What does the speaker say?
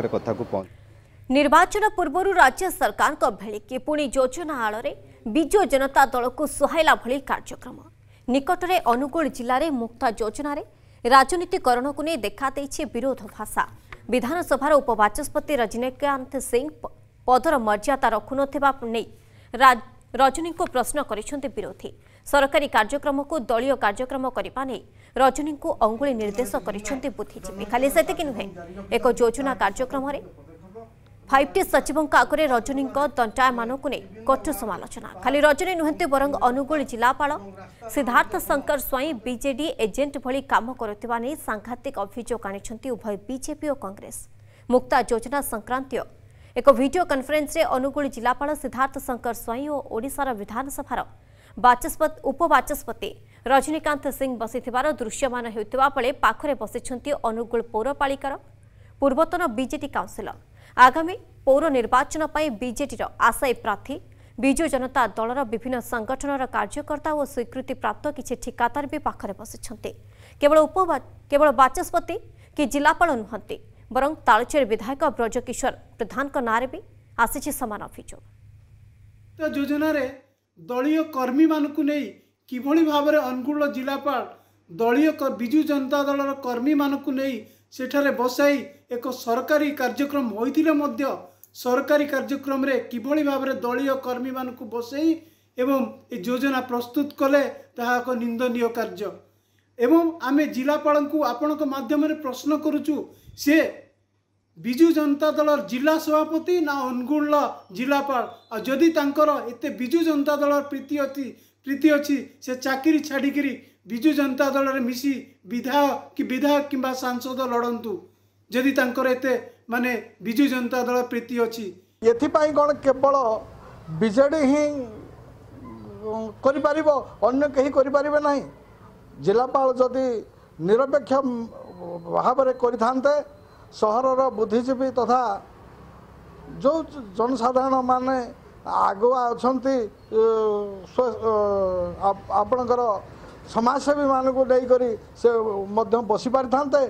ନିର୍ବାଚନ ପୂର୍ବରୁ ରାଜ୍ୟ ସରକାରଙ୍କ ଭେଳିକି ପୁଣି ଯୋଜନା ଆଳରେ ବିଜୁ ଜନତା ଦଳକୁ ସୁହାଇଲା ଭଳି କାର୍ଯ୍ୟକ୍ରମ ନିକଟରେ ଅନୁଗୁଳ ଜିଲ୍ଲାରେ ମୁକ୍ତ ଯୋଜନାରେ ରାଜନୀତିକରଣକୁ ନେଇ ଦେଖାଦେଇଛି ବିରୋଧ ଭାଷା ବିଧାନସଭାର ଉପବାଚସ୍ପତି ରଜନୀକାନ୍ତ ସିଂହ ପଦର ମର୍ଯ୍ୟାଦା ରଖୁନଥିବା ନେଇ ରଜନୀଙ୍କୁ ପ୍ରଶ୍ନ କରିଛନ୍ତି ବିରୋଧୀ ସରକାରୀ କାର୍ଯ୍ୟକ୍ରମକୁ ଦଳୀୟ କାର୍ଯ୍ୟକ୍ରମ କରିବା ନେଇ ରଜନୀଙ୍କୁ ଅଙ୍ଗୁଳି ନିର୍ଦ୍ଦେଶ କରିଛନ୍ତି ବୁଦ୍ଧିଜୀବୀ ଖାଲି ସେତିକି ନୁହେଁ ଏକ ଯୋଜନା କାର୍ଯ୍ୟକ୍ରମରେ ଫାଇଭ ଟି ସଚିବଙ୍କ ଆଗରେ ରଜନୀଙ୍କ ଦଣ୍ଡାୟମାନଙ୍କୁ ନେଇ କଠୋର ସମାଲୋଚନା ଖାଲି ରଜନୀ ନୁହନ୍ତି ବରଂ ଅନୁଗୁଳ ଜିଲ୍ଲାପାଳ ସିଦ୍ଧାର୍ଥ ଶଙ୍କର ସ୍ୱାଇଁ ବିଜେଡି ଏଜେଣ୍ଟ ଭଳି କାମ କରୁଥିବା ନେଇ ସାଂଘାତିକ ଅଭିଯୋଗ ଆଣିଛନ୍ତି ଉଭୟ ବିଜେପି ଓ କଂଗ୍ରେସ ମୁକ୍ତା ଯୋଜନା ସଂକ୍ରାନ୍ତୀୟ ଏକ ଭିଡ଼ିଓ କନ୍ଫରେନ୍ସରେ ଅନୁଗୁଳ ଜିଲ୍ଲାପାଳ ସିଦ୍ଧାର୍ଥ ଶଙ୍କର ସ୍ୱାଇଁ ଓ ଓଡ଼ିଶାର ବିଧାନସଭାର ଉପବାଚସ୍ପତି ରଜନୀକାନ୍ତ ସିଂହ ବସିଥିବାର ଦୃଶ୍ୟମାନ ହେଉଥିବା ବେଳେ ପାଖରେ ବସିଛନ୍ତି ଅନୁଗୁଳ ପୌରପାଳିକାର ପୂର୍ବତନ ବିଜେଡି କାଉନ୍ସିଲର ଆଗାମୀ ପୌର ନିର୍ବାଚନ ପାଇଁ ବିଜେଡିର ଆଶାୟୀ ପ୍ରାର୍ଥୀ ବିଜୁ ଜନତା ଦଳର ବିଭିନ୍ନ ସଂଗଠନର କାର୍ଯ୍ୟକର୍ତ୍ତା ଓ ସ୍ୱୀକୃତିପ୍ରାପ୍ତ କିଛି ଠିକାଦାର ବି ପାଖରେ ବସିଛନ୍ତି କେବଳ କେବଳ ବାଚସ୍ପତି କି ଜିଲ୍ଲାପାଳ ନୁହନ୍ତି ବରଂ ତାଳଚେର ବିଧାୟକ ବ୍ରଜକିଶୋର ପ୍ରଧାନଙ୍କ ନାଁରେ ବି ଆସିଛି ସମାନ ଅଭିଯୋଗ ଦଳୀୟ କର୍ମୀମାନଙ୍କୁ ନେଇ କିଭଳି ଭାବରେ ଅନୁଗୁଳ ଜିଲ୍ଲାପାଳ ଦଳୀୟ ବିଜୁ ଜନତା ଦଳର କର୍ମୀମାନଙ୍କୁ ନେଇ ସେଠାରେ ବସାଇ ଏକ ସରକାରୀ କାର୍ଯ୍ୟକ୍ରମ ହୋଇଥିଲେ ମଧ୍ୟ ସରକାରୀ କାର୍ଯ୍ୟକ୍ରମରେ କିଭଳି ଭାବରେ ଦଳୀୟ କର୍ମୀମାନଙ୍କୁ ବସାଇ ଏବଂ ଏ ଯୋଜନା ପ୍ରସ୍ତୁତ କଲେ ତାହା ଏକ ନିନ୍ଦନୀୟ କାର୍ଯ୍ୟ ଏବଂ ଆମେ ଜିଲ୍ଲାପାଳଙ୍କୁ ଆପଣଙ୍କ ମାଧ୍ୟମରେ ପ୍ରଶ୍ନ କରୁଛୁ ସେ ବିଜୁ ଜନତା ଦଳର ଜିଲ୍ଲା ସଭାପତି ନା ଅନୁଗୁଳର ଜିଲ୍ଲାପାଳ ଆଉ ଯଦି ତାଙ୍କର ଏତେ ବିଜୁ ଜନତା ଦଳର ପ୍ରୀତି ଅଛି ପ୍ରୀତି ଅଛି ସେ ଚାକିରି ଛାଡ଼ିକିରି ବିଜୁ ଜନତା ଦଳରେ ମିଶି ବିଧାୟକ କି ବିଧାୟକ କିମ୍ବା ସାଂସଦ ଲଢ଼ନ୍ତୁ ଯଦି ତାଙ୍କର ଏତେ ମାନେ ବିଜୁ ଜନତା ଦଳ ପ୍ରୀତି ଅଛି ଏଥିପାଇଁ କ'ଣ କେବଳ ବିଜେଡ଼ି ହିଁ କରିପାରିବ ଅନ୍ୟ କେହି କରିପାରିବେ ନାହିଁ ଜିଲ୍ଲାପାଳ ଯଦି ନିରପେକ୍ଷ ଭାବରେ କରିଥାନ୍ତେ ସହରର ବୁଦ୍ଧିଜୀବୀ ତଥା ଯେଉଁ ଜନସାଧାରଣମାନେ ଆଗୁଆ ଅଛନ୍ତି ଆପଣଙ୍କର ସମାଜସେବୀମାନଙ୍କୁ ନେଇକରି ସେ ମଧ୍ୟ ବସିପାରିଥାନ୍ତେ